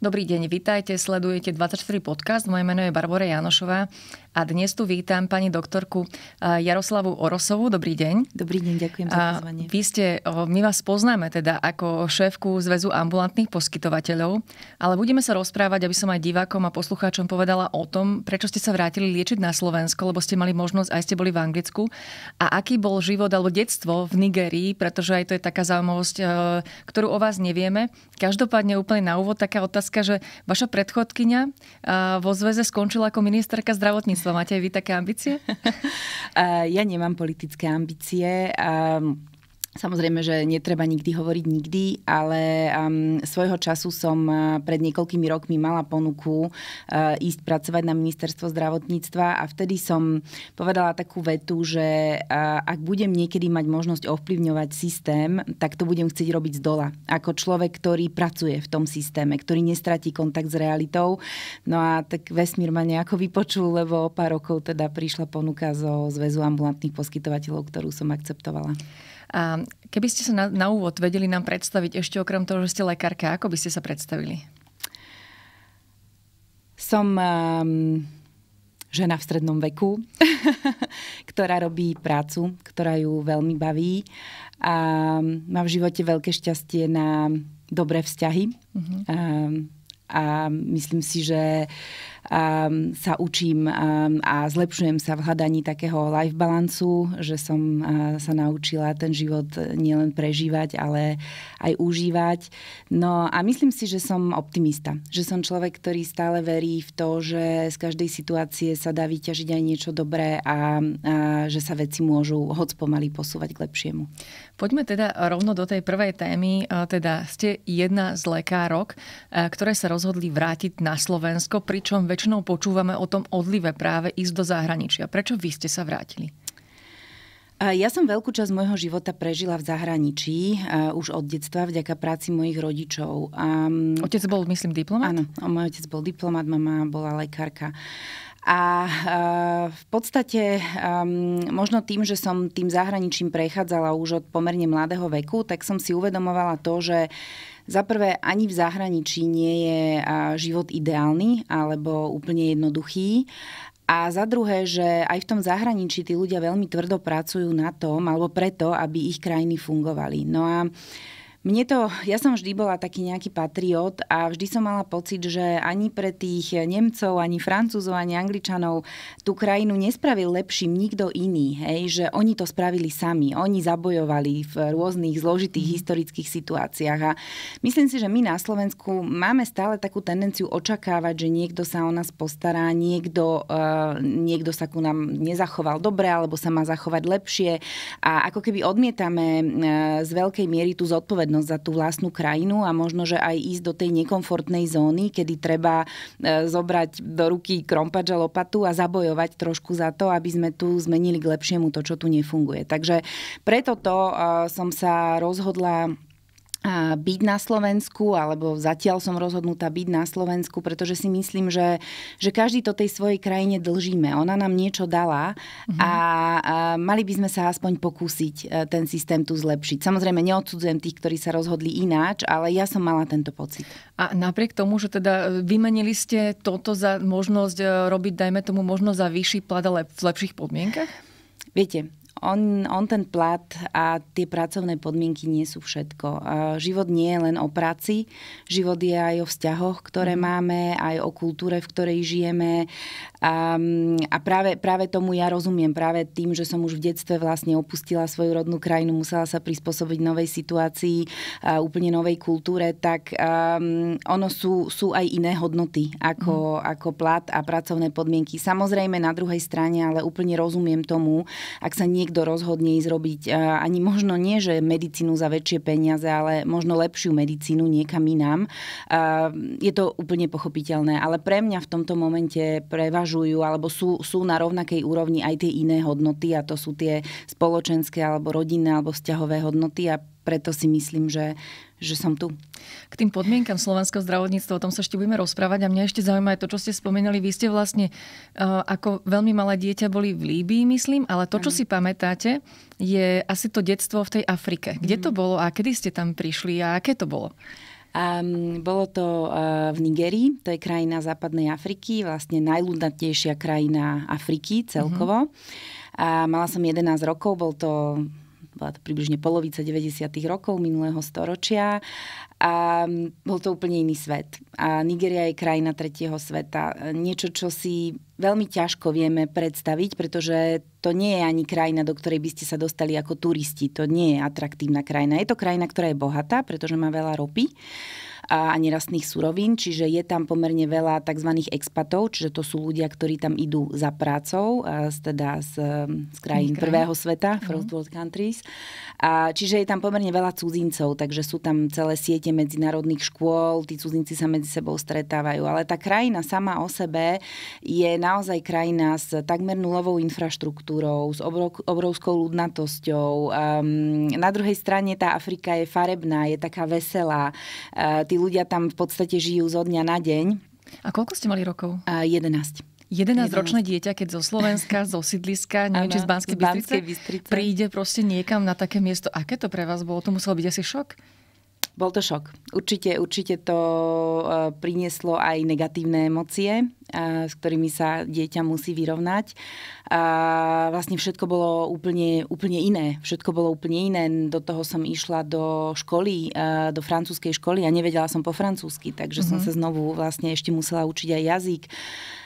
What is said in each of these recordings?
Dobrý deň, vitajte, sledujete 24 podcast. Moje meno je Barbara Janošová a dnes tu vítam pani doktorku eh, Jaroslavu Orosovu. Dobrý deň. Dobrý deň, ďakujem za pozvanie. Vy ste, my vás poznáme teda ako šéfku Zväzu ambulantných poskytovateľov, ale budeme sa rozprávať, aby som aj divákom a poslucháčom povedala o tom, prečo ste sa vrátili liečiť na Slovensko, lebo ste mali možnosť, aj ste boli v Anglicku. A aký bol život alebo detstvo v Nigerii, pretože aj to je taká zaujímavosť, eh, ktorú o vás nevieme. Každopádne úplne na úvod taká otázka, že vaša predchodkynia eh, vo zväze skončila ako ministerka zdravotníctva Slovo. Máte aj vy také ambície? ja nemám politické ambície. Samozrejme, že netreba nikdy hovoriť nikdy, ale um, svojho času som uh, pred niekoľkými rokmi mala ponuku uh, ísť pracovať na ministerstvo zdravotníctva a vtedy som povedala takú vetu, že uh, ak budem niekedy mať možnosť ovplyvňovať systém, tak to budem chcieť robiť z dola. Ako človek, ktorý pracuje v tom systéme, ktorý nestratí kontakt s realitou. No a tak vesmír ma nejako vypočul, lebo o pár rokov teda prišla ponuka zo Zväzu ambulantných poskytovateľov, ktorú som akceptovala. A keby ste sa na, na úvod vedeli nám predstaviť ešte okrem toho, že ste lekárka, ako by ste sa predstavili? Som um, žena v strednom veku, ktorá robí prácu, ktorá ju veľmi baví a má v živote veľké šťastie na dobré vzťahy. Mm-hmm. Um, a myslím si, že um, sa učím um, a zlepšujem sa v hľadaní takého life balancu, že som uh, sa naučila ten život nielen prežívať, ale aj užívať. No a myslím si, že som optimista, že som človek, ktorý stále verí v to, že z každej situácie sa dá vyťažiť aj niečo dobré a, a že sa veci môžu hoc pomaly posúvať k lepšiemu. Poďme teda rovno do tej prvej témy. Teda ste jedna z lekárok, ktoré sa rozhodli vrátiť na Slovensko, pričom väčšinou počúvame o tom odlive práve ísť do zahraničia. Prečo vy ste sa vrátili? Ja som veľkú časť môjho života prežila v zahraničí, už od detstva, vďaka práci mojich rodičov. A... Mm, otec bol, myslím, diplomat? Áno, môj otec bol diplomat, mama bola lekárka. A v podstate možno tým, že som tým zahraničím prechádzala už od pomerne mladého veku, tak som si uvedomovala to, že za prvé, ani v zahraničí nie je život ideálny alebo úplne jednoduchý. A za druhé, že aj v tom zahraničí tí ľudia veľmi tvrdo pracujú na tom, alebo preto, aby ich krajiny fungovali. No a mne to, ja som vždy bola taký nejaký patriot a vždy som mala pocit, že ani pre tých Nemcov, ani Francúzov, ani Angličanov tú krajinu nespravil lepším nikto iný, hej, že oni to spravili sami, oni zabojovali v rôznych zložitých mm. historických situáciách a myslím si, že my na Slovensku máme stále takú tendenciu očakávať, že niekto sa o nás postará, niekto, uh, niekto sa ku nám nezachoval dobre alebo sa má zachovať lepšie a ako keby odmietame uh, z veľkej miery tú zodpovednosť zodpovednosť za tú vlastnú krajinu a možno, že aj ísť do tej nekomfortnej zóny, kedy treba e, zobrať do ruky krompač a lopatu a zabojovať trošku za to, aby sme tu zmenili k lepšiemu to, čo tu nefunguje. Takže preto to e, som sa rozhodla byť na Slovensku, alebo zatiaľ som rozhodnutá byť na Slovensku, pretože si myslím, že, že každý to tej svojej krajine dlžíme. Ona nám niečo dala mm-hmm. a, a mali by sme sa aspoň pokúsiť e, ten systém tu zlepšiť. Samozrejme, neodsudzujem tých, ktorí sa rozhodli ináč, ale ja som mala tento pocit. A napriek tomu, že teda e, vymenili ste toto za možnosť e, robiť, dajme tomu, možno za vyšší plat, ale v lepších podmienkach? Viete, on, on ten plat a tie pracovné podmienky nie sú všetko. život nie je len o práci, život je aj o vzťahoch, ktoré mhm. máme, aj o kultúre, v ktorej žijeme. A, a práve, práve tomu ja rozumiem, práve tým, že som už v detstve vlastne opustila svoju rodnú krajinu, musela sa prispôsobiť novej situácii, a úplne novej kultúre, tak um, ono sú, sú aj iné hodnoty ako, mm. ako plat a pracovné podmienky. Samozrejme na druhej strane, ale úplne rozumiem tomu, ak sa nie niekto rozhodne ísť robiť ani možno nie, že medicínu za väčšie peniaze, ale možno lepšiu medicínu niekam inám. Je to úplne pochopiteľné, ale pre mňa v tomto momente prevažujú alebo sú, sú na rovnakej úrovni aj tie iné hodnoty a to sú tie spoločenské alebo rodinné alebo vzťahové hodnoty a preto si myslím, že, že som tu. K tým podmienkam slovenského zdravotníctva, o tom sa ešte budeme rozprávať a mňa ešte zaujíma aj to, čo ste spomínali. Vy ste vlastne e, ako veľmi malé dieťa boli v Líbii, myslím, ale to, čo ano. si pamätáte, je asi to detstvo v tej Afrike. Kde to mhm. bolo a kedy ste tam prišli a aké to bolo? Um, bolo to uh, v Nigerii, to je krajina západnej Afriky, vlastne najľudnatejšia krajina Afriky celkovo. Mm-hmm. A mala som 11 rokov, bol to bola to približne polovica 90. rokov minulého storočia a mm, bol to úplne iný svet. A Nigeria je krajina tretieho sveta. Niečo, čo si veľmi ťažko vieme predstaviť, pretože to nie je ani krajina, do ktorej by ste sa dostali ako turisti. To nie je atraktívna krajina. Je to krajina, ktorá je bohatá, pretože má veľa ropy a nerastných surovín, čiže je tam pomerne veľa tzv. expatov, čiže to sú ľudia, ktorí tam idú za prácou, z, teda z, z krajín Kraj. prvého sveta, uh-huh. first world countries. A, čiže je tam pomerne veľa cudzincov, takže sú tam celé siete medzinárodných škôl, tí cudzinci sa medzi sebou stretávajú, ale tá krajina sama o sebe je naozaj krajina s takmer nulovou infraštruktúrou, s obrov, obrovskou ľudnatosťou. Um, na druhej strane tá Afrika je farebná, je taká veselá. Uh, tí ľudia tam v podstate žijú zo dňa na deň. A koľko ste mali rokov? A 11. 11-ročné dieťa, keď zo Slovenska, zo sídliska, neviem, či z Banskej Bystrice, Bystrice, príde proste niekam na také miesto. Aké to pre vás bolo? To musel byť asi šok. Bol to šok. Určite, určite to eh, prinieslo aj negatívne emócie s ktorými sa dieťa musí vyrovnať. A vlastne všetko bolo úplne, úplne iné. Všetko bolo úplne iné. Do toho som išla do školy, do francúzskej školy a nevedela som po francúzsky, takže mm-hmm. som mhm. sa znovu vlastne ešte musela učiť aj jazyk.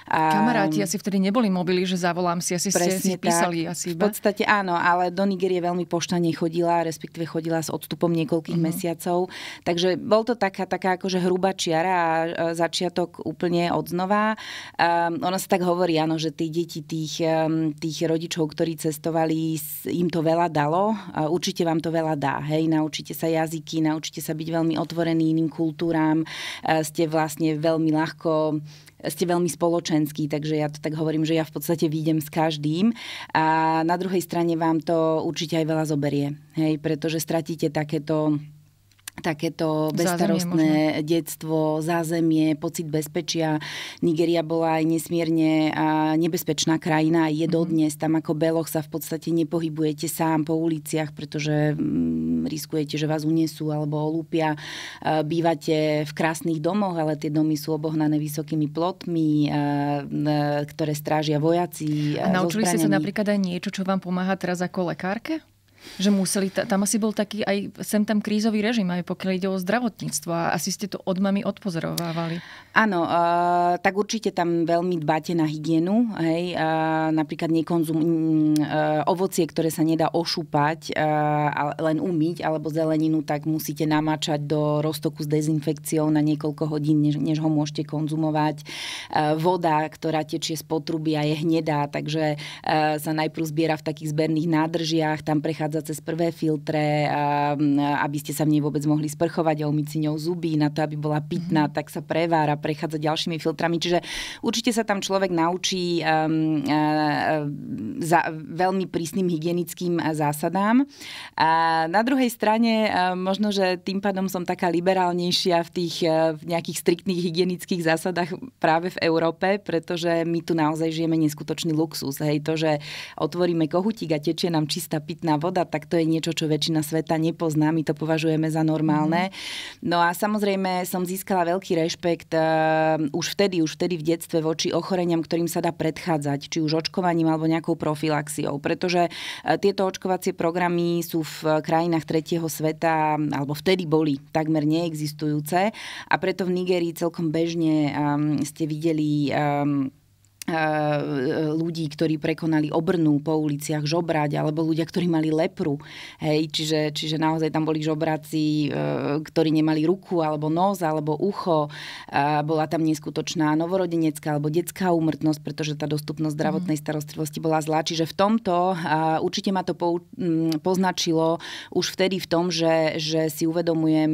A... Kamaráti asi vtedy neboli mobily, že zavolám si, asi Presne ste si tak. písali asi iba. V podstate áno, ale do Nigerie veľmi poštane chodila, respektíve chodila s odstupom niekoľkých uh-huh. mesiacov. Takže bol to taká, taká akože hrubá čiara a začiatok úplne od znova. Um, ono sa tak hovorí, áno, že tí deti tých, um, tých rodičov, ktorí cestovali, im to veľa dalo. Uh, určite vám to veľa dá. Hej, naučíte sa jazyky, naučíte sa byť veľmi otvorený iným kultúram. Uh, ste vlastne veľmi ľahko ste veľmi spoločenskí, takže ja to tak hovorím, že ja v podstate výjdem s každým a na druhej strane vám to určite aj veľa zoberie, hej, pretože stratíte takéto takéto bezstarostné zázemie detstvo, zázemie, pocit bezpečia. Nigeria bola aj nesmierne nebezpečná krajina, je mhm. dodnes. Tam ako beloch sa v podstate nepohybujete sám po uliciach, pretože mm, riskujete, že vás unesú alebo olúpia. E, bývate v krásnych domoch, ale tie domy sú obohnané vysokými plotmi, e, e, ktoré strážia vojaci. A naučili ste sa napríklad aj niečo, čo vám pomáha teraz ako lekárke? Že museli, tam asi bol taký aj sem tam krízový režim, aj pokiaľ ide o zdravotníctvo a asi ste to od mami odpozorovávali. Áno, uh, tak určite tam veľmi dbáte na hygienu. Hej, uh, napríklad nekonzum, uh, ovocie, ktoré sa nedá ošúpať, uh, len umyť, alebo zeleninu, tak musíte namáčať do roztoku s dezinfekciou na niekoľko hodín, než, než ho môžete konzumovať. Uh, voda, ktorá tečie z potruby a je hnedá, takže uh, sa najprv zbiera v takých zberných nádržiach, tam prechádza cez prvé filtre, uh, aby ste sa v nej vôbec mohli sprchovať a umyť si ňou zuby, na to, aby bola pitná, mm-hmm. tak sa prevára prechádzať ďalšími filtrami. Čiže určite sa tam človek naučí um, uh, za veľmi prísnym hygienickým zásadám. A na druhej strane uh, možno, že tým pádom som taká liberálnejšia v tých uh, v nejakých striktných hygienických zásadách práve v Európe, pretože my tu naozaj žijeme neskutočný luxus. Hej, to, že otvoríme kohutík a tečie nám čistá pitná voda, tak to je niečo, čo väčšina sveta nepozná. My to považujeme za normálne. Mhm. No a samozrejme som získala veľký rešpekt uh, Ehm, už vtedy, už vtedy v detstve voči ochoreniam, ktorým sa dá predchádzať, či už očkovaním alebo nejakou profilaxiou. Pretože e, tieto očkovacie programy sú v krajinách tretieho sveta, alebo vtedy boli takmer neexistujúce a preto v Nigerii celkom bežne um, ste videli um, E, e, ľudí, ktorí prekonali obrnú po uliciach žobrať, alebo ľudia, ktorí mali lepru. Hej, čiže, čiže naozaj tam boli žobraci, e, ktorí nemali ruku, alebo nos, alebo ucho. Bola tam neskutočná novorodenecká alebo detská úmrtnosť, pretože tá dostupnosť zdravotnej mhm. starostlivosti bola zlá. Čiže v tomto určite ma to poznačilo už vtedy v tom, že, že si uvedomujem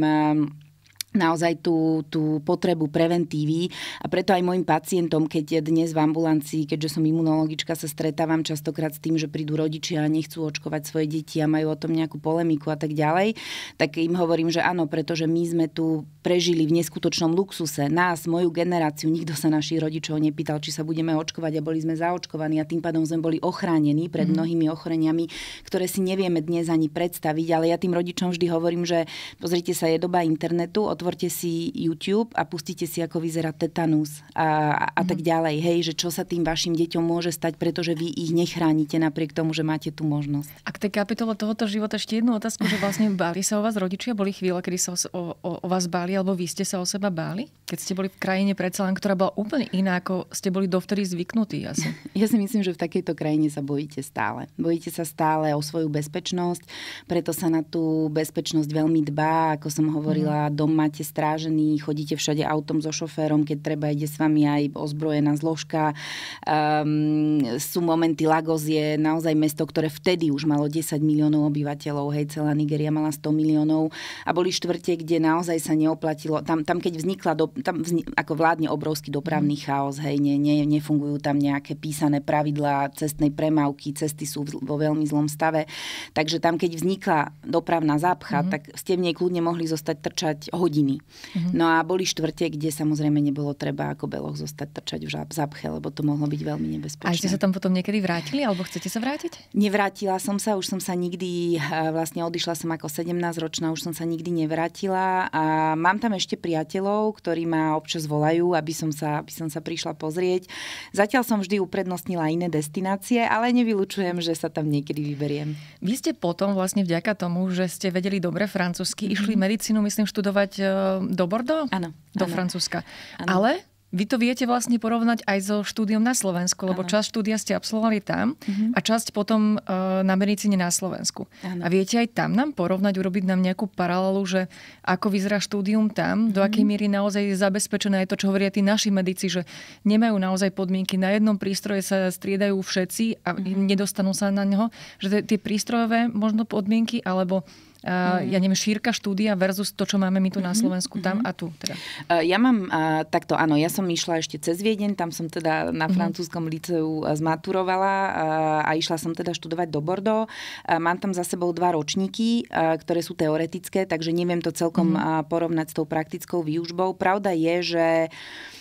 naozaj tú, tú potrebu preventívy a preto aj mojim pacientom, keď dnes v ambulancii, keďže som imunologička, sa stretávam častokrát s tým, že prídu rodičia a nechcú očkovať svoje deti a majú o tom nejakú polemiku a tak ďalej, tak im hovorím, že áno, pretože my sme tu prežili v neskutočnom luxuse. Nás, moju generáciu, nikto sa našich rodičov nepýtal, či sa budeme očkovať a boli sme zaočkovaní a tým pádom sme boli ochránení pred mm. mnohými ochoreniami, ktoré si nevieme dnes ani predstaviť, ale ja tým rodičom vždy hovorím, že pozrite sa, je doba internetu, od otvorte si YouTube a pustite si, ako vyzerá tetanus a, a tak mhm. ďalej. Hej, že čo sa tým vašim deťom môže stať, pretože vy ich nechránite napriek tomu, že máte tú možnosť. A k tej kapitole tohoto života ešte jednu otázku, že vlastne báli sa o vás rodičia? Boli chvíle, kedy sa o, o, o vás báli, alebo vy ste sa o seba báli? Keď ste boli v krajine predsa len, ktorá bola úplne iná, ako ste boli dovtedy zvyknutí asi. Ja si myslím, že v takejto krajine sa bojíte stále. Bojíte sa stále o svoju bezpečnosť, preto sa na tú bezpečnosť veľmi dbá, ako som hovorila, mm. doma máte strážený, chodíte všade autom so šoférom, keď treba ide s vami aj ozbrojená zložka. Um, sú momenty, Lagos je naozaj mesto, ktoré vtedy už malo 10 miliónov obyvateľov, hej, celá Nigeria mala 100 miliónov a boli štvrte, kde naozaj sa neoplatilo, tam, tam keď vznikla, do, tam vznik, ako vládne obrovský dopravný mm. chaos, hej, ne, ne, nefungujú tam nejaké písané pravidlá cestnej premávky, cesty sú vo veľmi zlom stave, takže tam keď vznikla dopravná zápcha, mm. tak ste v nej kľudne mohli zostať trčať hodinu hodiny. Mm-hmm. No a boli štvrte, kde samozrejme nebolo treba ako beloch zostať trčať v zápche, lebo to mohlo byť veľmi nebezpečné. A ste sa tam potom niekedy vrátili, alebo chcete sa vrátiť? Nevrátila som sa, už som sa nikdy, vlastne odišla som ako 17-ročná, už som sa nikdy nevrátila a mám tam ešte priateľov, ktorí ma občas volajú, aby som sa, aby som sa prišla pozrieť. Zatiaľ som vždy uprednostnila iné destinácie, ale nevylučujem, že sa tam niekedy vyberiem. Vy ste potom vlastne vďaka tomu, že ste vedeli dobre francúzsky, mm-hmm. išli medicínu, myslím, študovať e, Eh, do Bordeaux? Áno. Do ano. Francúzska. Ano. Ale vy to viete vlastne porovnať aj so štúdiom na Slovensku, lebo ano. časť štúdia ste absolvovali tam uh-huh. a časť potom uh, na medicíne na Slovensku. Ano. A viete aj tam nám porovnať, urobiť nám nejakú paralelu, že ako vyzerá štúdium tam, uh-huh. do mhm. akej miery naozaj je zabezpečené aj to, čo hovoria tí naši medici, že nemajú naozaj podmienky. Na jednom prístroje sa striedajú všetci a uh-huh. nedostanú sa na neho. Že tie prístrojové možno podmienky alebo Uh, ja neviem, šírka štúdia versus to, čo máme my tu na mm-hmm. Slovensku, tam mm-hmm. a tu. Teda. Uh, ja mám uh, takto, áno, ja som išla ešte cez Viedeň, tam som teda na mhm. francúzskom liceu zmaturovala uh, a išla som teda študovať do Bordeaux. Uh, mám tam za sebou dva ročníky, uh, ktoré sú teoretické, takže neviem to celkom uh, porovnať s tou praktickou výužbou. Pravda je, že uh,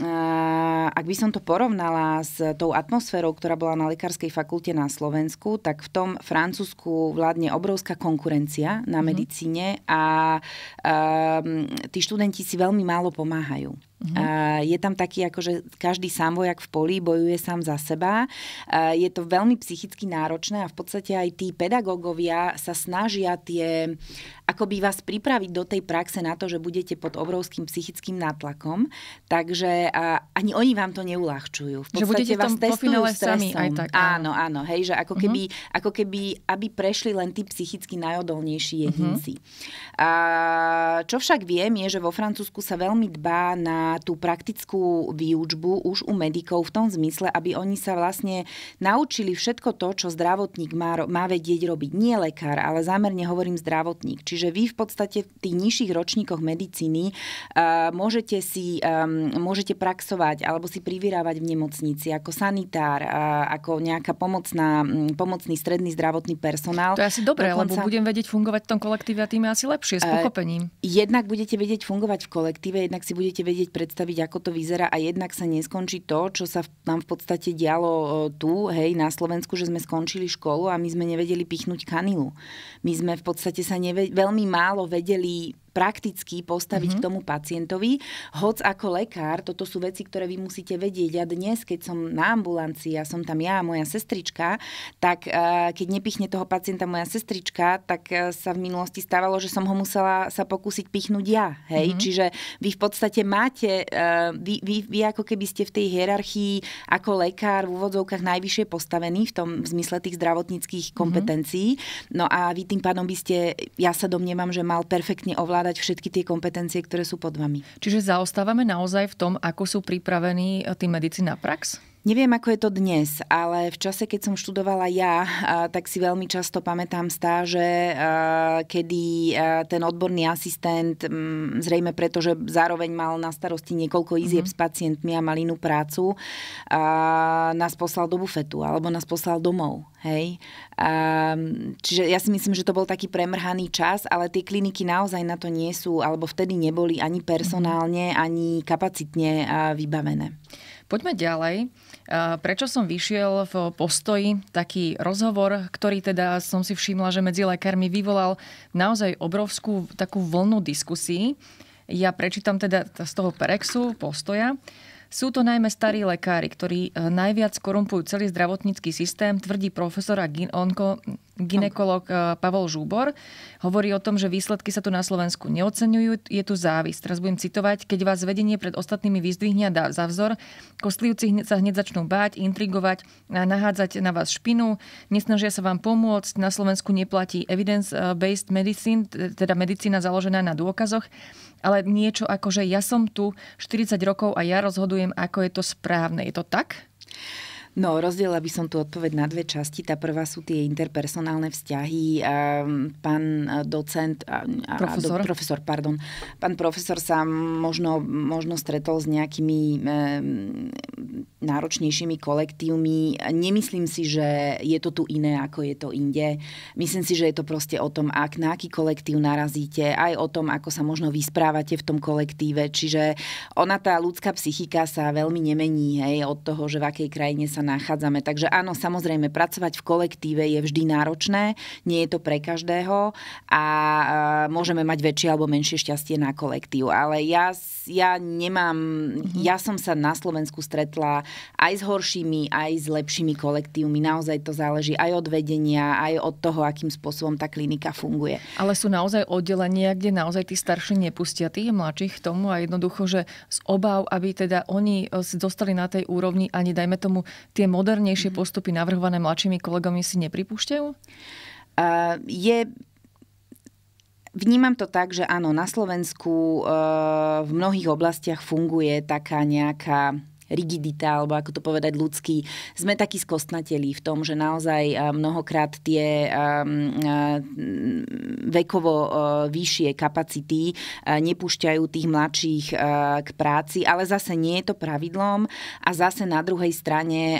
Eh, ak by som to porovnala s tou atmosférou, ktorá bola na lekárskej fakulte na Slovensku, tak v tom Francúzsku vládne obrovská konkurencia na mhm. medicíne a ehm, tí študenti si veľmi málo pomáhajú. Uh-huh. A je tam taký, ako že každý sám vojak v poli bojuje sám za seba. A je to veľmi psychicky náročné a v podstate aj tí pedagógovia sa snažia tie, akoby vás pripraviť do tej praxe na to, že budete pod obrovským psychickým nátlakom. Takže a, ani oni vám to neulahčujú. V podstate že budete vás testujú stresom. Sami, aj tak, áno, áno, hej, že ako keby, uh-huh. ako keby, aby prešli len tí psychicky najodolnejší mhm. jedinci. Uh-huh. A, čo však viem je, že vo Francúzsku sa veľmi dbá na tú praktickú výučbu už u medikov v tom zmysle, aby oni sa vlastne naučili všetko to, čo zdravotník má, má vedieť robiť. Nie lekár, ale zámerne hovorím zdravotník. Čiže vy v podstate v tých nižších ročníkoch medicíny uh, môžete si um, môžete praxovať alebo si privyrávať v nemocnici ako sanitár, uh, ako nejaká pomocná, pomocný stredný zdravotný personál. To je asi dobré, Dokonca... lebo budem vedieť fungovať v tom kolektíve a tým je asi lepšie s pochopením. Uh, jednak budete vedieť fungovať v kolektíve, jednak si budete vedieť predstaviť, ako to vyzerá a jednak sa neskončí to, čo sa nám v podstate dialo e, tu, hej, na Slovensku, že sme skončili školu a my sme nevedeli pichnúť kanilu. My sme v podstate sa neve- veľmi málo vedeli prakticky postaviť mm-hmm. k tomu pacientovi. Hoc ako lekár, toto sú veci, ktoré vy musíte vedieť. A dnes, keď som na ambulancii a som tam ja a moja sestrička, tak eh, keď nepichne toho pacienta moja sestrička, tak eh, sa v minulosti stávalo, že som ho musela sa pokúsiť pichnúť ja. Hej? Mm-hmm. Čiže vy v podstate máte, eh, vy, vy, vy ako keby ste v tej hierarchii ako lekár v úvodzovkách najvyššie postavený v tom v zmysle tých zdravotníckých mhm. kompetencií. Mm-hmm. No a vy tým pádom by ste, ja sa domnievam, že mal perfektne ovládať získavať všetky tie kompetencie, ktoré sú pod vami. Čiže zaostávame naozaj v tom, ako sú pripravení eh, tí medici na prax? Neviem, ako je to dnes, ale v čase, keď som študovala ja, eh, tak si veľmi často pamätám stáže, eh, kedy ten odborný asistent, mm, zrejme preto, že zároveň mal na starosti niekoľko mhm. izieb mm-hmm. s pacientmi a mal inú prácu, nás poslal do bufetu alebo nás poslal domov. Hej. Um, čiže ja si myslím, že to bol taký premrhaný čas, ale tie kliniky naozaj na to nie sú, alebo vtedy neboli ani mhm. personálne, ani kapacitne vybavené. Poďme ďalej. Prečo som vyšiel v postoji taký rozhovor, ktorý teda som si všimla, že medzi lekármi vyvolal naozaj obrovskú takú vlnu diskusí. Ja prečítam teda z toho perexu postoja. Sú to najmä starí lekári, ktorí e, najviac korumpujú celý zdravotnícky systém, tvrdí profesor gyn- onko, ginekolog e, Pavol Žúbor. Hovorí o tom, že výsledky sa tu na Slovensku neocenujú, je tu závisť. Teraz budem citovať, keď vás vedenie pred ostatnými vyzdvihne dá za vzor, kostlivci sa hneď začnú báť, intrigovať, nahádzať na vás špinu, nesnažia sa vám pomôcť, na Slovensku neplatí evidence-based medicine, teda medicína založená na dôkazoch ale niečo ako, že ja som tu 40 rokov a ja rozhodujem, ako je to správne. Je to tak? No, rozdiela by som tu odpoveď na dve časti. Tá prvá sú tie interpersonálne vzťahy. Ehm, pán e, docent, profesor, a, do, profesor pardon, pán profesor sa možno, možno stretol s nejakými e, náročnejšími kolektívmi. Nemyslím si, že je to tu iné, ako je to inde. Myslím si, že je to proste o tom, ak na aký kolektív narazíte, aj o tom, ako sa možno vysprávate v tom kolektíve. Čiže ona, tá ľudská psychika sa veľmi nemení hej, od toho, že v akej krajine sa nachádzame. Takže áno, samozrejme, pracovať v kolektíve je vždy náročné, nie je to pre každého a môžeme mať väčšie alebo menšie šťastie na kolektív. Ale ja, ja nemám, mm-hmm. ja som sa na Slovensku stretla aj s horšími, aj s lepšími kolektívmi. Naozaj to záleží aj od vedenia, aj od toho, akým spôsobom tá klinika funguje. Ale sú naozaj oddelenia, kde naozaj tí starší nepustia tých mladších k tomu a jednoducho, že z obav, aby teda oni e, dostali na tej úrovni ani, dajme tomu, tie modernejšie mhm. postupy navrhované mladšími kolegami si nepripúšťajú? Uh, je Vnímam to tak, že áno, na Slovensku uh, v mnohých oblastiach funguje taká nejaká rigidita, alebo ako to povedať ľudský, sme takí skostnatelí v tom, že naozaj mnohokrát tie vekovo vyššie kapacity nepúšťajú tých mladších k práci, ale zase nie je to pravidlom a zase na druhej strane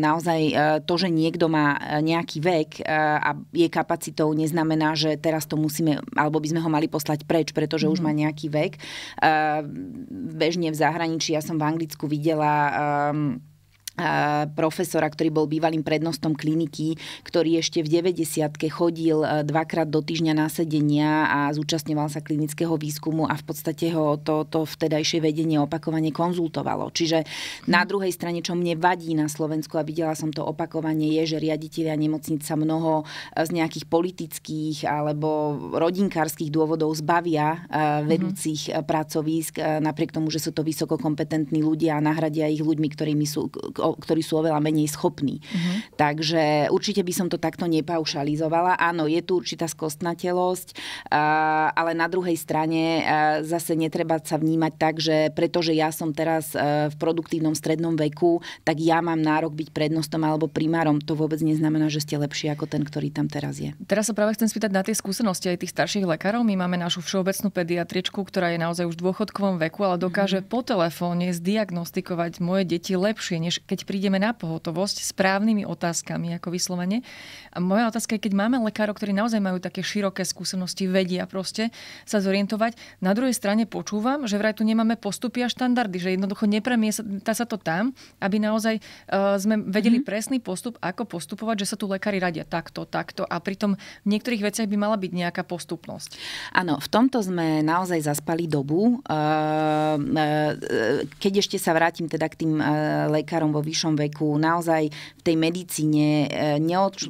naozaj to, že niekto má nejaký vek a je kapacitou, neznamená, že teraz to musíme, alebo by sme ho mali poslať preč, pretože mm. už mhm. má nejaký vek. Bežne v zahraničí, ja som v Anglicku videla bola... Um, profesora, ktorý bol bývalým prednostom kliniky, ktorý ešte v 90 chodil e, dvakrát do týždňa na sedenia a zúčastňoval sa klinického výskumu a v podstate ho to, to vtedajšie vedenie opakovane konzultovalo. Čiže na mhm. druhej strane, čo mne vadí na Slovensku a videla som to opakovanie, je, že riaditeľia nemocnic sa mnoho e, z nejakých politických alebo rodinkárskych dôvodov zbavia e, mhm. vedúcich mm-hmm. pracovísk, napriek tomu, že sú to vysokokompetentní ľudia a nahradia ich ľuďmi, ktorými sú ktorí sú oveľa menej schopní. Uh-huh. Takže určite by som to takto nepaušalizovala. Áno, je tu určitá skostnatelosť, ale na druhej strane zase netreba sa vnímať tak, že pretože ja som teraz e, v produktívnom strednom veku, tak ja mám nárok byť prednostom alebo primárom. To vôbec neznamená, že ste lepší ako ten, ktorý tam teraz je. Teraz sa práve chcem spýtať na tie skúsenosti aj tých starších lekárov. My máme našu všeobecnú pediatričku, ktorá je naozaj už v dôchodkovom veku, ale dokáže mm po telefóne zdiagnostikovať moje deti lepšie, než keď keď prídeme na pohotovosť s právnymi otázkami, ako vyslovene. A moja otázka je, keď máme lekárov, ktorí naozaj majú také široké skúsenosti, vedia proste sa zorientovať. Na druhej strane počúvam, že vraj tu nemáme postupy a štandardy, že jednoducho nepremieta sa to tam, aby naozaj uh, sme vedeli mm-hmm. presný postup, ako postupovať, že sa tu lekári radia takto, takto a pritom v niektorých veciach by mala byť nejaká postupnosť. Áno, v tomto sme naozaj zaspali dobu. E, e, keď ešte sa vrátim teda k tým lekárom vo vyššom veku. Naozaj v tej medicíne eh,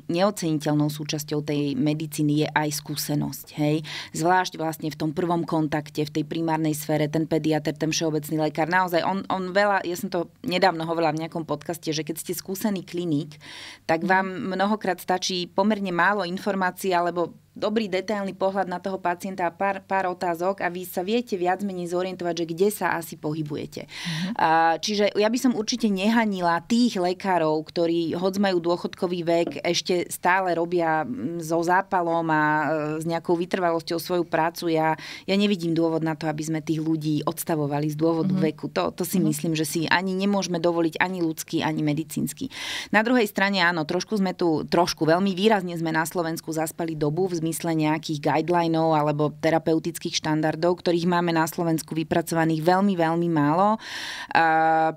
neoceniteľnou súčasťou tej medicíny je aj skúsenosť. Hej? Zvlášť vlastne v tom prvom kontakte, v tej primárnej sfére, ten pediatr, ten všeobecný lekár, naozaj on, on veľa, ja som to nedávno hovorila v nejakom podcaste, že keď ste skúsený klinik, tak mhm. vám mnohokrát stačí pomerne málo informácií alebo dobrý detailný pohľad na toho pacienta a pár, pár otázok a vy sa viete viac menej zorientovať, že kde sa asi pohybujete. Mm-hmm. čiže ja by som určite nehanila tých lekárov, ktorí hoď majú dôchodkový vek, ešte stále robia mm, so zápalom a e, s nejakou vytrvalosťou svoju prácu. Ja, ja nevidím dôvod na to, aby sme tých ľudí odstavovali z dôvodu mm-hmm. veku. To, to si mm-hmm. myslím, že si ani nemôžeme dovoliť ani ľudský, ani medicínsky. Na druhej strane áno, trošku sme tu, trošku veľmi výrazne sme na Slovensku zaspali dobu v zmysle nejakých guidelinov alebo terapeutických štandardov, ktorých máme na Slovensku vypracovaných veľmi, veľmi málo.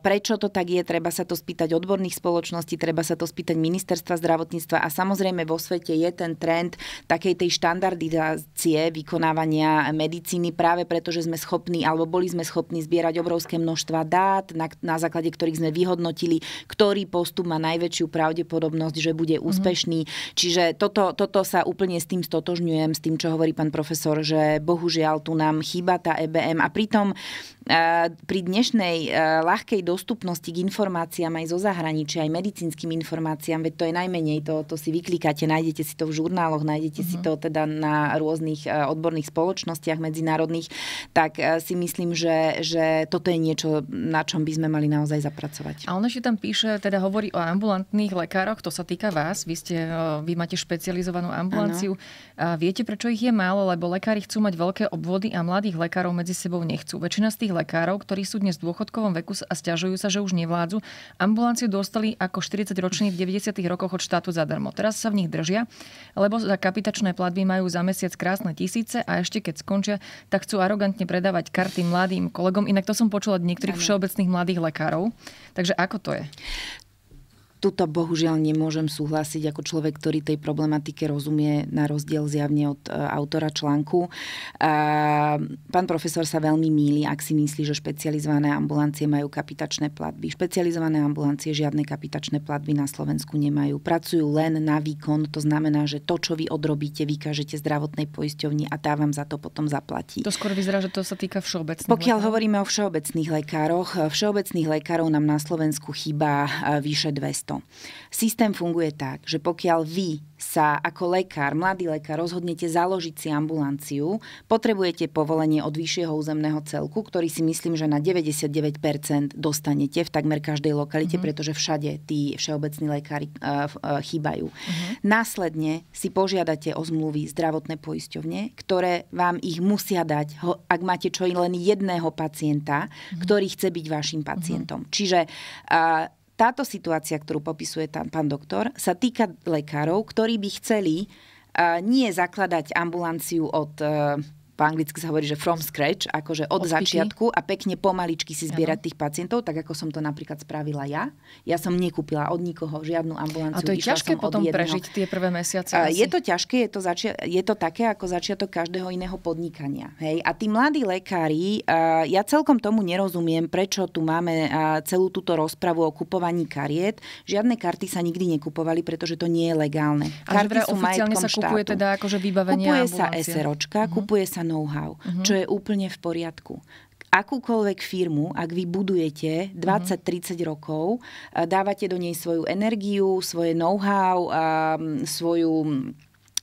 Prečo to tak je? Treba sa to spýtať odborných spoločností, treba sa to spýtať ministerstva zdravotníctva a samozrejme vo svete je ten trend takej tej štandardizácie vykonávania medicíny práve preto, že sme schopní alebo boli sme schopní zbierať obrovské množstva dát, na, na základe ktorých sme vyhodnotili, ktorý postup má najväčšiu pravdepodobnosť, že bude mhm. úspešný. Mm-hmm. Čiže toto, toto sa úplne s tým stotožňujem stotožňujem s tým, čo hovorí pán profesor, že bohužiaľ tu nám chýba tá EBM a pritom pri dnešnej e, ľahkej dostupnosti k informáciám aj zo zahraničia, aj medicínskym informáciám, veď to je najmenej, to, to si vyklikáte, nájdete si to v žurnáloch, nájdete uh-huh. si mhm. to teda na rôznych e, odborných spoločnostiach medzinárodných, tak e, si myslím, že, že toto je niečo, na čom by sme mali naozaj zapracovať. A ono ešte tam píše, teda hovorí o ambulantných lekároch, to sa týka vás, vy, ste, vy máte špecializovanú ambulanciu. A viete, prečo ich je málo? Lebo lekári chcú mať veľké obvody a mladých lekárov medzi sebou nechcú. Väčšina z tých lekárov, ktorí sú dnes v dôchodkovom veku a stiažujú sa, že už nevládzu. Ambulanciu dostali ako 40-roční v 90. rokoch od štátu zadarmo. Teraz sa v nich držia, lebo za kapitačné platby majú za mesiac krásne tisíce a ešte keď skončia, tak chcú arogantne predávať karty mladým kolegom. Inak to som počula od niektorých všeobecných mladých lekárov. Takže ako to je? tuto bohužiaľ nemôžem súhlasiť ako človek, ktorý tej problematike rozumie na rozdiel zjavne od e, autora článku. Pán profesor sa veľmi míli, ak si myslí, že špecializované ambulancie majú kapitačné platby. Špecializované ambulancie žiadne kapitačné platby na Slovensku nemajú. Pracujú len na výkon, to znamená, že to, čo vy odrobíte, vykážete zdravotnej poisťovni a tá vám za to potom zaplatí. To skôr vyzerá, že to sa týka všeobecných. Pokiaľ lekárov. hovoríme o všeobecných lekároch, e, všeobecných lekárov nám na Slovensku chýba e, vyše 200 takto. Systém funguje tak, že pokiaľ vy sa ako lekár, mladý lekár rozhodnete založiť si ambulanciu, potrebujete povolenie od vyššieho územného celku, ktorý si myslím, že na 99% dostanete v takmer každej lokalite, mm-hmm. pretože všade tí všeobecní lekári uh, uh, chýbajú. Mm-hmm. Následne si požiadate o zmluvy zdravotné poisťovne, ktoré vám ich musia dať, ho, ak máte čo len jedného pacienta, mm-hmm. ktorý chce byť vašim mhm. pacientom. Mm-hmm. Čiže uh, táto situácia, ktorú popisuje tam pán doktor, sa týka lekárov, ktorí by chceli eh, nie zakladať ambulanciu od eh, po anglicky sa hovorí, že from scratch, akože od, od začiatku a pekne pomaličky si zbierať ano. tých pacientov, tak ako som to napríklad spravila ja. Ja som nekúpila od nikoho žiadnu ambulanciu. A to je ťažké potom prežiť tie prvé mesiace. Uh, je to ťažké, je to, začia- je to také ako začiatok každého iného podnikania. Hej? A tí mladí lekári, uh, ja celkom tomu nerozumiem, prečo tu máme uh, celú túto rozpravu o kupovaní kariet. Žiadne karty sa nikdy nekupovali, pretože to nie je legálne. karty a sú sa kupuje štátu. teda akože vybavenie Kupuje ambulancia. sa SROčka, uh-huh. Mhm. kupuje sa know-how, uh-huh. čo je úplne v poriadku akúkoľvek firmu, ak vy budujete 20-30 rokov, eh, dávate do nej svoju energiu, svoje know-how, eh, svoju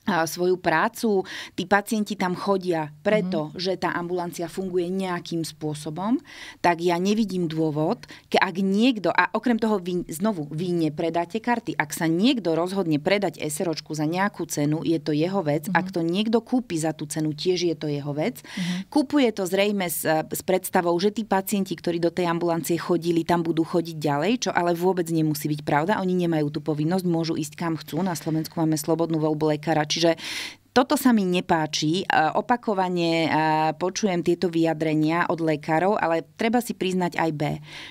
svoju prácu, tí pacienti tam chodia preto, mm-hmm. že tá ambulancia funguje nejakým spôsobom, tak ja nevidím dôvod, ke ak niekto, a okrem toho vy, znovu, vy nepredáte karty, ak sa niekto rozhodne predať SROčku za nejakú cenu, je to jeho vec, mm-hmm. ak to niekto kúpi za tú cenu, tiež je to jeho vec. Mm-hmm. Kúpuje to zrejme s, e, s predstavou, že tí pacienti, ktorí do tej ambulancie chodili, tam budú chodiť ďalej, čo ale vôbec nemusí byť pravda, oni nemajú tú povinnosť, môžu ísť kam chcú, na Slovensku máme slobodnú voľbu lekára, Čiže toto sa mi nepáči. Opakovane počujem tieto vyjadrenia od lekárov, ale treba si priznať aj B,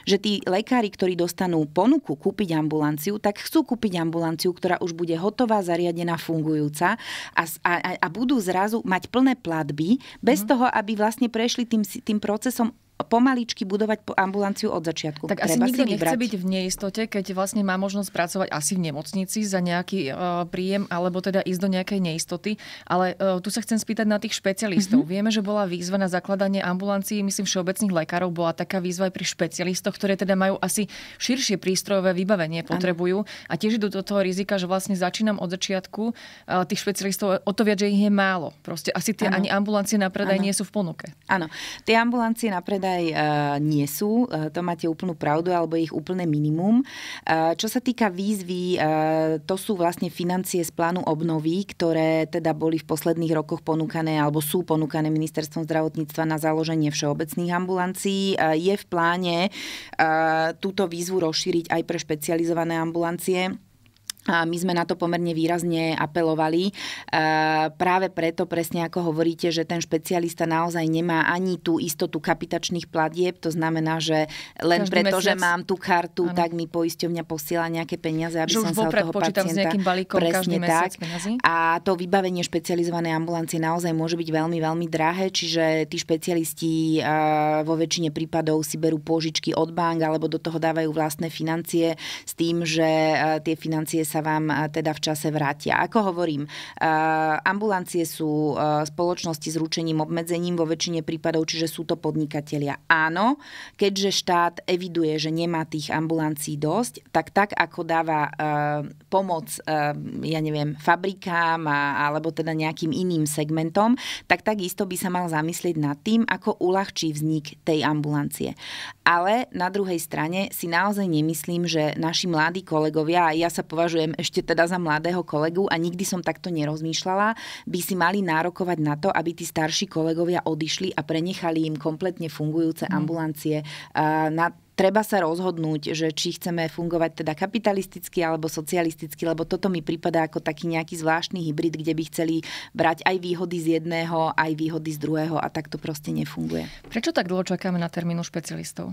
že tí lekári, ktorí dostanú ponuku kúpiť ambulanciu, tak chcú kúpiť ambulanciu, ktorá už bude hotová, zariadená, fungujúca a, a, a budú zrazu mať plné platby bez mm. toho, aby vlastne prešli tým, tým procesom pomaličky budovať ambulanciu od začiatku. Tak Treba asi nikto nechce byť v neistote, keď vlastne má možnosť pracovať asi v nemocnici za nejaký uh, príjem alebo teda ísť do nejakej neistoty. Ale uh, tu sa chcem spýtať na tých špecialistov. Mm-hmm. Vieme, že bola výzva na zakladanie ambulancií, myslím všeobecných lekárov, bola taká výzva aj pri špecialistoch, ktoré teda majú asi širšie prístrojové vybavenie potrebujú. Ano. A tiež idú do toho rizika, že vlastne začínam od začiatku uh, tých špecialistov o to viac, že ich je málo. Proste asi tie ano. ani ambulancie na predaj ano. nie sú v ponuke. Áno, tie ambulancie na predaj predaj e, nie sú. E, to máte úplnú pravdu, alebo ich úplné minimum. E, čo sa týka výzvy, to sú vlastne financie z plánu obnovy, ktoré teda boli v posledných rokoch ponúkané alebo sú ponúkané ministerstvom zdravotníctva na založenie všeobecných ambulancií. Je v pláne túto výzvu rozšíriť aj pre špecializované ambulancie my sme na to pomerne výrazne apelovali. E, práve preto, presne ako hovoríte, že ten špecialista naozaj nemá ani tú istotu kapitačných platieb. To znamená, že len Každý preto, mesiac. že mám tú kartu, ano. tak mi poisťovňa posiela nejaké peniaze, aby že som sa od toho pacienta... S balíkom presne tak. A to vybavenie špecializovanej ambulancie naozaj môže byť veľmi, veľmi drahé, čiže tí špecialisti e, vo väčšine prípadov si berú pôžičky od bank alebo do toho dávajú vlastné financie s tým, že e, tie financie sa sa vám teda v čase vrátia. Ako hovorím, ambulancie sú spoločnosti s ručením obmedzením vo väčšine prípadov, čiže sú to podnikatelia. Áno, keďže štát eviduje, že nemá tých ambulancií dosť, tak tak ako dáva pomoc, ja neviem, fabrikám alebo teda nejakým iným segmentom, tak takisto by sa mal zamyslieť nad tým, ako uľahčí vznik tej ambulancie. Ale na druhej strane si naozaj nemyslím, že naši mladí kolegovia, a ja sa považujem ešte teda za mladého kolegu a nikdy som takto nerozmýšľala, by si mali nárokovať na to, aby tí starší kolegovia odišli a prenechali im kompletne fungujúce mhm. ambulancie na treba sa rozhodnúť, že či chceme fungovať teda kapitalisticky alebo socialisticky, lebo toto mi prípada ako taký nejaký zvláštny hybrid, kde by chceli brať aj výhody z jedného, aj výhody z druhého a tak to proste nefunguje. Prečo tak dlho čakáme na termínu špecialistov?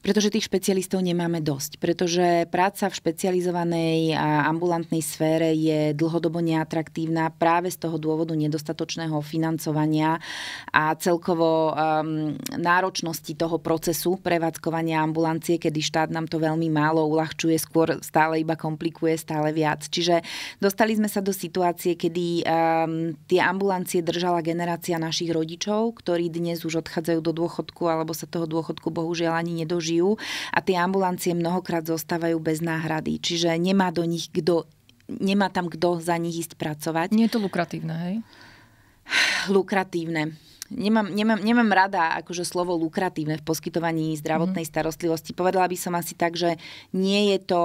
Pretože tých špecialistov nemáme dosť, pretože práca v špecializovanej a ambulantnej sfére je dlhodobo neatraktívna práve z toho dôvodu nedostatočného financovania a celkovo um, náročnosti toho procesu prevádzkovania ambulancie, kedy štát nám to veľmi málo uľahčuje, skôr stále iba komplikuje stále viac. Čiže dostali sme sa do situácie, kedy um, tie ambulancie držala generácia našich rodičov, ktorí dnes už odchádzajú do dôchodku alebo sa toho dôchodku bohužiaľ ani nedožijú a tie ambulancie mnohokrát zostávajú bez náhrady. Čiže nemá do nich kto nemá tam kto za nich ísť pracovať. Nie je to lukratívne, hej? Lukratívne nemám, nemám, nemám rada akože slovo lukratívne v poskytovaní zdravotnej mhm. starostlivosti. Povedala by som asi tak, že nie je to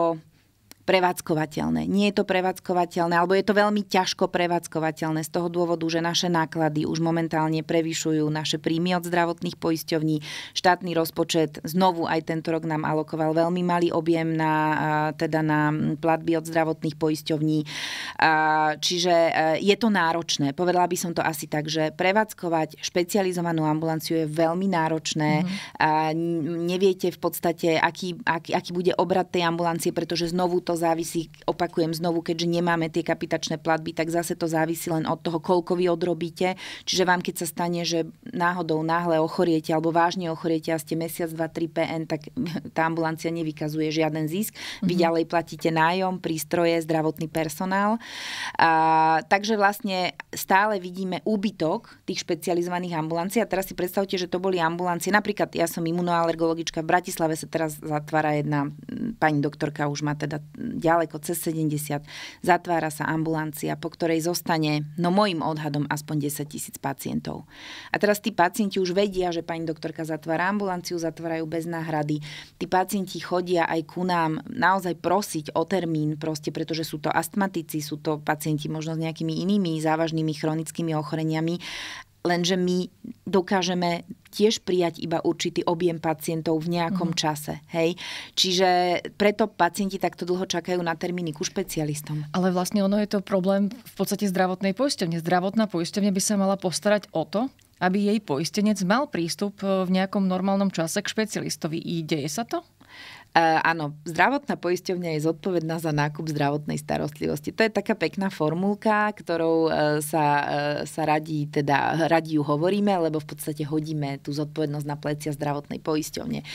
prevádzkovateľné. Nie je to prevádzkovateľné, alebo je to veľmi ťažko prevádzkovateľné z toho dôvodu, že naše náklady už momentálne prevyšujú naše príjmy od zdravotných poisťovní. Štátny rozpočet znovu aj tento rok nám alokoval veľmi malý objem na, teda na platby od zdravotných poisťovní. Čiže e, je to náročné. Povedala by som to asi tak, že prevádzkovať špecializovanú ambulanciu je veľmi náročné. mm Neviete v podstate, aký, aký, aký bude obrad tej ambulancie, pretože znovu to závisí, opakujem znovu, keďže nemáme tie kapitačné platby, tak zase to závisí len od toho, koľko vy odrobíte. Čiže vám, keď sa stane, že náhodou náhle ochoriete alebo vážne ochoriete a ste mesiac, dva, tri PN, tak tá ambulancia nevykazuje žiaden zisk. Mm-hmm. Vy mhm. ďalej platíte nájom, prístroje, zdravotný personál. A, takže vlastne stále vidíme úbytok tých špecializovaných ambulancií. A teraz si predstavte, že to boli ambulancie. Napríklad ja som imunoalergologička, v Bratislave sa teraz zatvára jedna pani doktorka, už má teda ďaleko cez 70, zatvára sa ambulancia, po ktorej zostane, no môjim odhadom, aspoň 10 tisíc pacientov. A teraz tí pacienti už vedia, že pani doktorka zatvára ambulanciu, zatvárajú bez náhrady. Tí pacienti chodia aj ku nám naozaj prosiť o termín, proste pretože sú to astmatici, sú to pacienti možno s nejakými inými závažnými chronickými ochoreniami Lenže my dokážeme tiež prijať iba určitý objem pacientov v nejakom mm. čase. Hej? Čiže preto pacienti takto dlho čakajú na termíny ku špecialistom. Ale vlastne ono je to problém v podstate zdravotnej poisťovne. Zdravotná poisťovňa by sa mala postarať o to, aby jej poistenec mal prístup e, v nejakom normálnom čase k špecialistovi. I deje sa to? E, áno, zdravotná poisťovňa je zodpovedná za nákup zdravotnej starostlivosti. To je taká pekná formulka, ktorou e, sa, e, sa radí, teda radí ju hovoríme, lebo v podstate hodíme tú zodpovednosť na plecia zdravotnej poisťovne.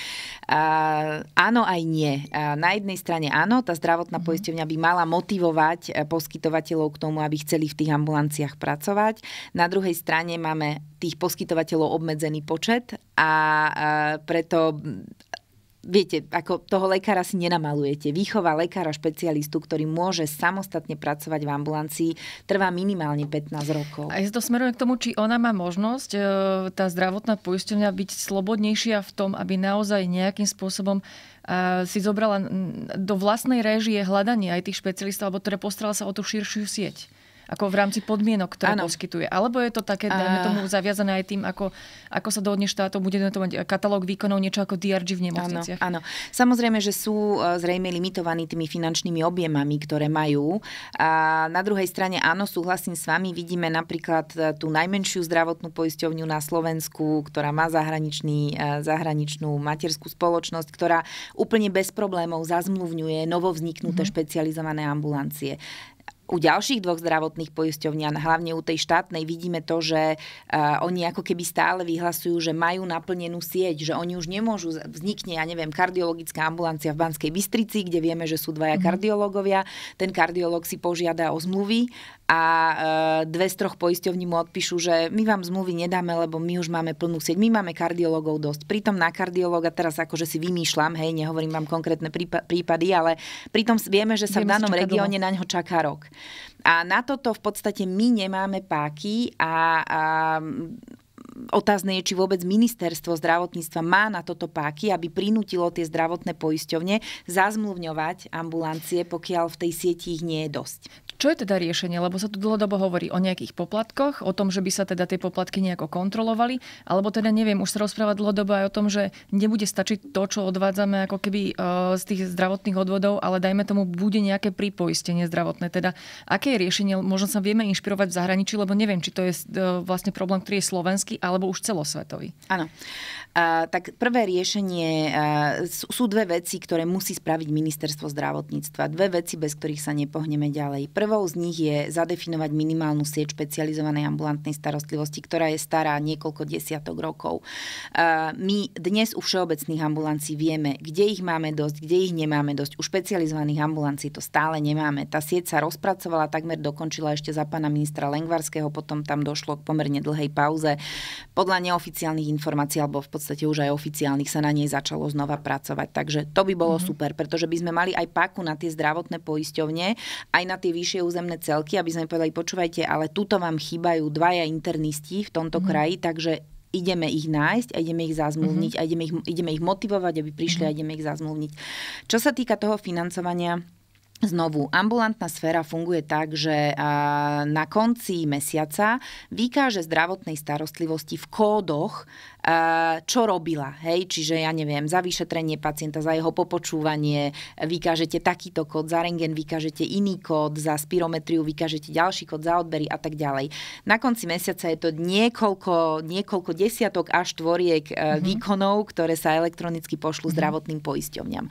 áno aj nie. na jednej strane áno, tá zdravotná mhm. poisťovňa by mala motivovať poskytovateľov k tomu, aby chceli v tých ambulanciách pracovať. Na druhej strane máme tých poskytovateľov obmedzený počet a preto viete, ako toho lekára si nenamalujete. Výchova lekára špecialistu, ktorý môže samostatne pracovať v ambulancii, trvá minimálne 15 rokov. A je to smerujem k tomu, či ona má možnosť, e, tá zdravotná poisťovňa, byť slobodnejšia v tom, aby naozaj nejakým spôsobom e, si zobrala do vlastnej réžie hľadanie aj tých špecialistov, alebo ktoré postarala sa o tú širšiu sieť ako v rámci podmienok, ktoré ano. poskytuje. Alebo je to také, dajme tomu, zaviazané aj tým, ako, ako sa dohodne štátov, bude to mať katalóg výkonov, niečo ako DRG v nemocniciach. Áno, áno. Samozrejme, že sú e, zrejme limitovaní tými finančnými objemami, ktoré majú. A na druhej strane, áno, súhlasím s vami, vidíme napríklad e, tú najmenšiu zdravotnú poisťovňu na Slovensku, ktorá má zahraničný, e, zahraničnú materskú spoločnosť, ktorá úplne bez problémov zazmluvňuje novovzniknuté mm-hmm. špecializované ambulancie. U ďalších dvoch zdravotných poisťovnian, hlavne u tej štátnej, vidíme to, že uh, oni ako keby stále vyhlasujú, že majú naplnenú sieť, že oni už nemôžu, vznikne, ja neviem, kardiologická ambulancia v Banskej Bystrici, kde vieme, že sú dvaja mm-hmm. kardiológovia, ten kardiológ si požiada o zmluvy a e, dve z troch poisťovní mu odpíšu, že my vám zmluvy nedáme, lebo my už máme plnú sieť, my máme kardiologov dosť. Pritom na kardiologa teraz akože si vymýšľam, hej, nehovorím vám konkrétne prípady, ale pritom vieme, že sa vieme, v danom regióne na ňo čaká rok. A na toto v podstate my nemáme páky a, a mm, otázne je, či vôbec ministerstvo zdravotníctva má na toto páky, aby prinútilo tie zdravotné poisťovne zazmluvňovať ambulancie, pokiaľ v tej sieti ich nie je dosť. Čo je teda riešenie? Lebo sa tu dlhodobo hovorí o nejakých poplatkoch, o tom, že by sa teda tie poplatky nejako kontrolovali, alebo teda neviem, už sa rozpráva dlhodobo aj o tom, že nebude stačiť to, čo odvádzame ako keby e, z tých zdravotných odvodov, ale dajme tomu, bude nejaké pripoistenie zdravotné. Teda aké je riešenie? Možno sa vieme inšpirovať v zahraničí, lebo neviem, či to je e, vlastne problém, ktorý je slovenský alebo už celosvetový. Áno. A, tak prvé riešenie a, sú dve veci, ktoré musí spraviť ministerstvo zdravotníctva. Dve veci, bez ktorých sa nepohneme ďalej. Prvé Prvou z nich je zadefinovať minimálnu sieť špecializovanej ambulantnej starostlivosti, ktorá je stará niekoľko desiatok rokov. My dnes u všeobecných ambulancií vieme, kde ich máme dosť, kde ich nemáme dosť. U špecializovaných ambulancií to stále nemáme. Tá sieť sa rozpracovala, takmer dokončila ešte za pána ministra Lengvarského, potom tam došlo k pomerne dlhej pauze. Podľa neoficiálnych informácií, alebo v podstate už aj oficiálnych, sa na nej začalo znova pracovať. Takže to by bolo mm-hmm. super, pretože by sme mali aj páku na tie zdravotné poisťovne, aj na tie vyššie ďalšie územné celky, aby sme povedali, počúvajte, ale tuto vám chýbajú dvaja internisti v tomto mm. kraji, takže ideme ich nájsť a ideme ich zazmluvniť mm-hmm. a ideme ich, ideme ich motivovať, aby prišli mm-hmm. a ideme ich zazmluvniť. Čo sa týka toho financovania, Znovu, ambulantná sféra funguje tak, že na konci mesiaca vykáže zdravotnej starostlivosti v kódoch, čo robila. Hej? Čiže ja neviem, za vyšetrenie pacienta, za jeho popočúvanie vykážete takýto kód, za rengen vykážete iný kód, za spirometriu vykážete ďalší kód, za odbery a tak ďalej. Na konci mesiaca je to niekoľko, niekoľko desiatok až tvoriek mm-hmm. výkonov, ktoré sa elektronicky pošlu mm-hmm. zdravotným poisťovňam.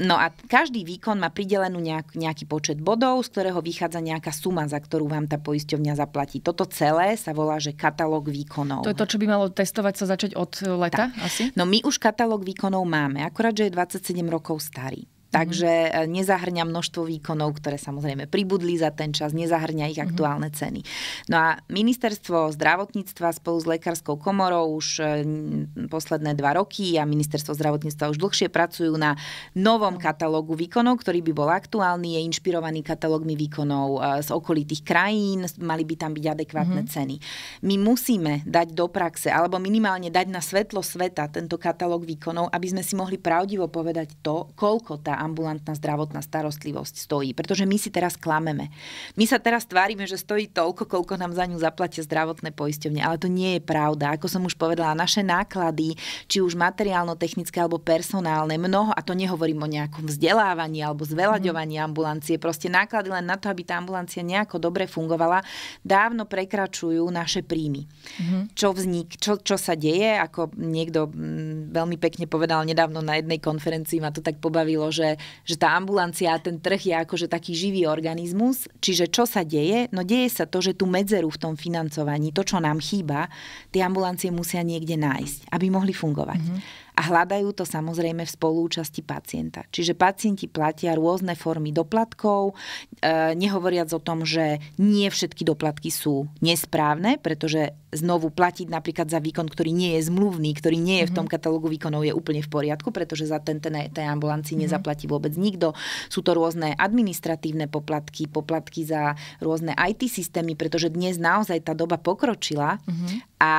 No a každý výkon má pridelenú nejak, nejaký počet bodov, z ktorého vychádza nejaká suma, za ktorú vám tá poisťovňa zaplatí. Toto celé sa volá, že katalóg výkonov. To je to, čo by malo testovať sa začať od leta asi? No my už katalóg výkonov máme, akorát, že je 27 rokov starý. Mhm. Takže e, nezahrňa množstvo výkonov, ktoré samozrejme pribudli za ten čas, nezahrňa ich mhm. aktuálne ceny. No a ministerstvo zdravotníctva spolu s Lekárskou komorou už e, posledné dva roky a ministerstvo zdravotníctva už dlhšie pracujú na novom no. katalógu výkonov, ktorý by bol aktuálny, je inšpirovaný katalógmi výkonov e, z okolitých krajín, mali by tam byť adekvátne mm-hmm. ceny. My musíme dať do praxe, alebo minimálne dať na svetlo sveta tento katalóg výkonov, aby sme si mohli pravdivo povedať to, koľko tá ambulantná zdravotná starostlivosť stojí. Pretože my si teraz klameme. My sa teraz tvárime, že stojí toľko, koľko nám za ňu zaplatia zdravotné poisťovne, ale to nie je pravda. Ako som už povedala, naše náklady, či už materiálno-technické alebo personálne, mnoho, a to nehovorím o nejakom vzdelávaní alebo zvelaďovaní mhm. ambulancie, proste náklady len na to, aby tá ambulancia nejako dobre fungovala, dávno prekračujú naše príjmy. Mm. Čo vznik, čo, čo sa deje, ako niekto mm, veľmi pekne povedal nedávno na jednej konferencii, ma to tak pobavilo, že že, tá ambulancia a ten trh je akože taký živý organizmus. Čiže čo sa deje? No deje sa to, že tú medzeru v tom financovaní, to, čo nám chýba, tie ambulancie musia niekde nájsť, aby mohli fungovať. Mm-hmm a hľadajú to samozrejme v spolúčasti pacienta. Čiže pacienti platia rôzne formy doplatkov, e, nehovoriac o tom, že nie všetky doplatky sú nesprávne, pretože znovu platiť napríklad za výkon, ktorý nie je zmluvný, ktorý nie je v tom mhm. katalógu výkonov, je úplne v poriadku, pretože za ten, ten tej ambulanci mhm. nezaplatí vôbec nikto. Sú to rôzne administratívne poplatky, poplatky za rôzne IT systémy, pretože dnes naozaj tá doba pokročila mhm. a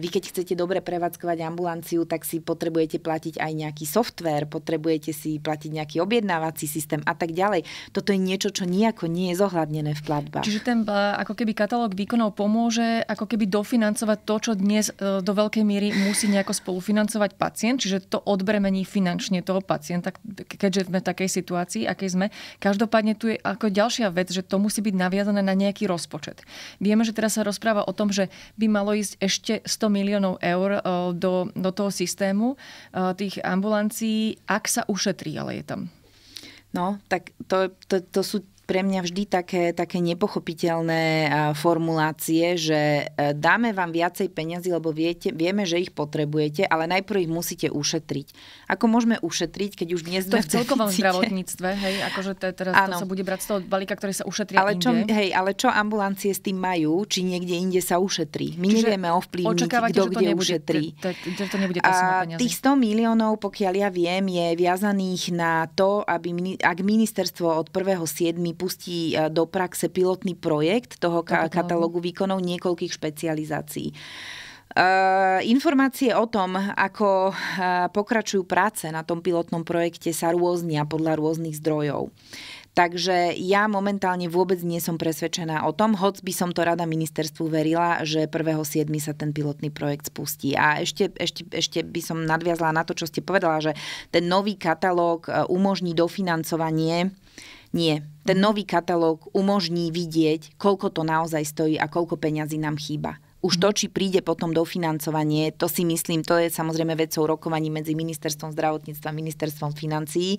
vy keď chcete dobre prevádzkovať ambulanciu, tak si po potrebujete platiť aj nejaký software, potrebujete si platiť nejaký objednávací systém a tak ďalej. Toto je niečo, čo nejako nie je zohľadnené v platbách. Čiže ten e, ako keby katalóg výkonov pomôže ako keby dofinancovať to, čo dnes e, do veľkej miery musí nejako spolufinancovať pacient, čiže to odbremení finančne toho pacienta, keďže sme v takej situácii, akej sme. Každopádne tu je ako ďalšia vec, že to musí byť naviazané na nejaký rozpočet. Vieme, že teraz sa rozpráva o tom, že by malo ísť ešte 100 miliónov eur e, do, do toho systému, systému eh, tých ambulancií, ak sa ušetrí, ale je tam? No, tak to, to, to sú pre mňa vždy také, také nepochopiteľné formulácie, že e, dáme vám viacej peňazí, lebo viete, vieme, že ich potrebujete, ale najprv ich musíte ušetriť. Ako môžeme ušetriť, keď už dnes... To v celkovom deficite. zdravotníctve, hej, akože to, teraz ano. to sa bude brať z toho balíka, ktorý sa ušetrí ale čo, inde. Hej, ale čo ambulancie s tým majú, či niekde inde sa ušetrí? My Čiže nevieme ovplyvniť, kto kde ušetrí. To nebude A tých 100 miliónov, pokiaľ ja viem, je viazaných na to, aby ak ministerstvo od 1.7 pustí e, do praxe pilotný projekt toho ka- katalógu výkonov niekoľkých špecializácií. E, informácie o tom, ako e, pokračujú práce na tom pilotnom projekte, sa rôznia podľa rôznych zdrojov. Takže ja momentálne vôbec nie som presvedčená o tom, hoc by som to rada ministerstvu verila, že 1.7. sa ten pilotný projekt spustí. A ešte, ešte, ešte by som nadviazla na to, čo ste povedala, že ten nový katalóg umožní dofinancovanie nie. Ten nový katalóg umožní vidieť, koľko to naozaj stojí a koľko peňazí nám chýba. Už to, či príde potom dofinancovanie, to si myslím, to je samozrejme vecou rokovaní medzi ministerstvom zdravotníctva a ministerstvom financií. E,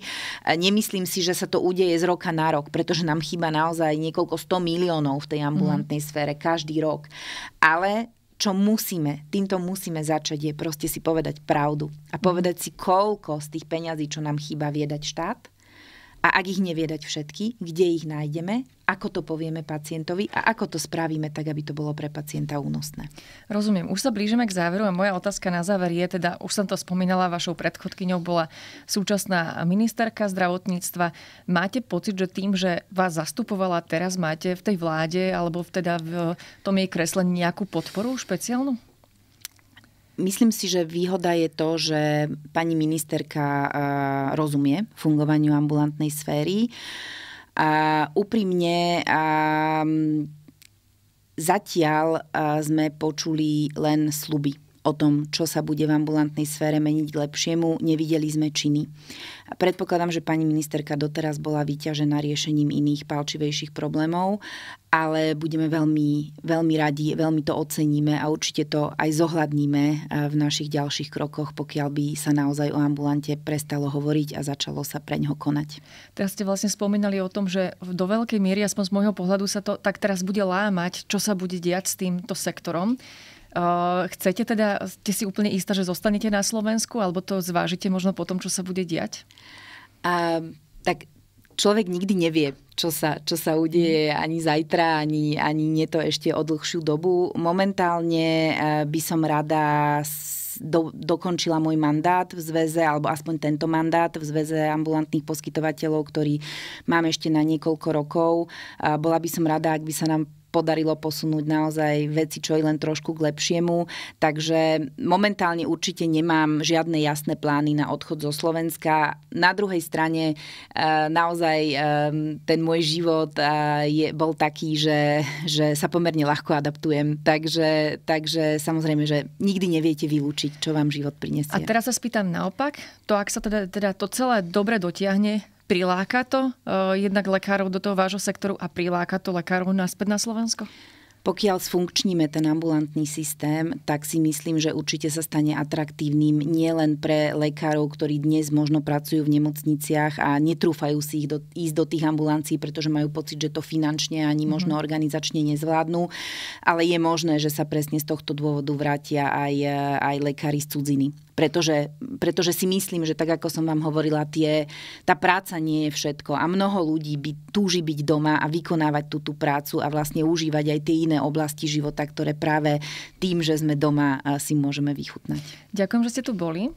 nemyslím si, že sa to udeje z roka na rok, pretože nám chýba naozaj niekoľko 100 miliónov v tej ambulantnej mhm. sfére každý rok. Ale čo musíme, týmto musíme začať, je proste si povedať pravdu a povedať mhm. si, koľko z tých peňazí, čo nám chýba, viedať štát a ak ich nevie dať všetky, kde ich nájdeme, ako to povieme pacientovi a ako to spravíme tak, aby to bolo pre pacienta únosné. Rozumiem. Už sa blížime k záveru a moja otázka na záver je teda, už som to spomínala, vašou predchodkyňou bola súčasná ministerka zdravotníctva. Máte pocit, že tým, že vás zastupovala, teraz máte v tej vláde alebo teda v tom jej kreslení nejakú podporu špeciálnu? Myslím si, že výhoda je to, že pani ministerka rozumie fungovaniu ambulantnej sféry a úprimne a zatiaľ sme počuli len sluby o tom, čo sa bude v ambulantnej sfére meniť k lepšiemu, nevideli sme činy. Predpokladám, že pani ministerka doteraz bola vyťažená riešením iných palčivejších problémov, ale budeme veľmi, veľmi radi, veľmi to oceníme a určite to aj zohľadníme eh, v našich ďalších krokoch, pokiaľ by sa naozaj o ambulante prestalo hovoriť a začalo sa pre ňo konať. Teraz ste vlastne spomínali o tom, že do veľkej miery, aspoň z môjho pohľadu, sa to tak teraz bude lámať, čo sa bude diať s týmto sektorom. Eh, chcete teda, ste si úplne istá, že zostanete na Slovensku, alebo to zvážite možno po tom, čo sa bude diať? Uh, tak človek nikdy nevie, čo sa, čo sa udeje mhm. ani zajtra, ani, ani nie to ešte o dlhšiu dobu. Momentálne eh, by som rada do, dokončila môj mandát v zväze, alebo aspoň tento mandát v zväze ambulantných poskytovateľov, ktorý mám ešte na niekoľko rokov. Eh, bola by som rada, ak by sa nám podarilo posunúť naozaj veci čo i len trošku k lepšiemu. Takže momentálne určite nemám žiadne jasné plány na odchod zo Slovenska. Na druhej strane eh, naozaj eh, ten môj život eh, je, bol taký, že, že sa pomerne ľahko adaptujem. Takže, takže samozrejme, že nikdy neviete vylúčiť, čo vám život prinesie. A teraz sa spýtam naopak, to ak sa teda, teda to celé dobre dotiahne, priláka to uh, jednak lekárov do toho vášho sektoru a priláka to lekárov naspäť na Slovensko? Pokiaľ sfunkčníme ten ambulantný systém, tak si myslím, že určite sa stane atraktívnym nielen pre lekárov, ktorí dnes možno pracujú v nemocniciach a netrúfajú si ich do, ísť do tých ambulancií, pretože majú pocit, že to finančne ani mhm. možno organizačne nezvládnu, ale je možné, že sa presne z tohto dôvodu vrátia aj, aj lekári z cudziny pretože, pretože si myslím, že tak ako som vám hovorila, tie, tá práca nie je všetko a mnoho ľudí by, túži byť doma a vykonávať tú, tú prácu a vlastne užívať aj tie iné oblasti života, ktoré práve tým, že sme doma si môžeme vychutnať. Ďakujem, že ste tu boli.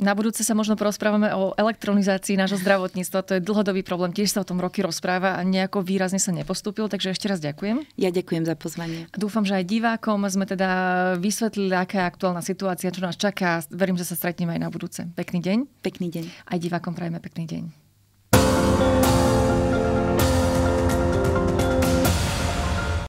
Na budúce sa možno porozprávame o elektronizácii nášho zdravotníctva. To je dlhodobý problém, tiež sa o tom roky rozpráva a nejako výrazne sa nepostúpil, takže ešte raz ďakujem. Ja ďakujem za pozvanie. Dúfam, že aj divákom sme teda vysvetlili, aká je aktuálna situácia, čo nás čaká. Verím, že sa stretneme aj na budúce. Pekný deň. Pekný deň. Aj divákom prajeme pekný deň.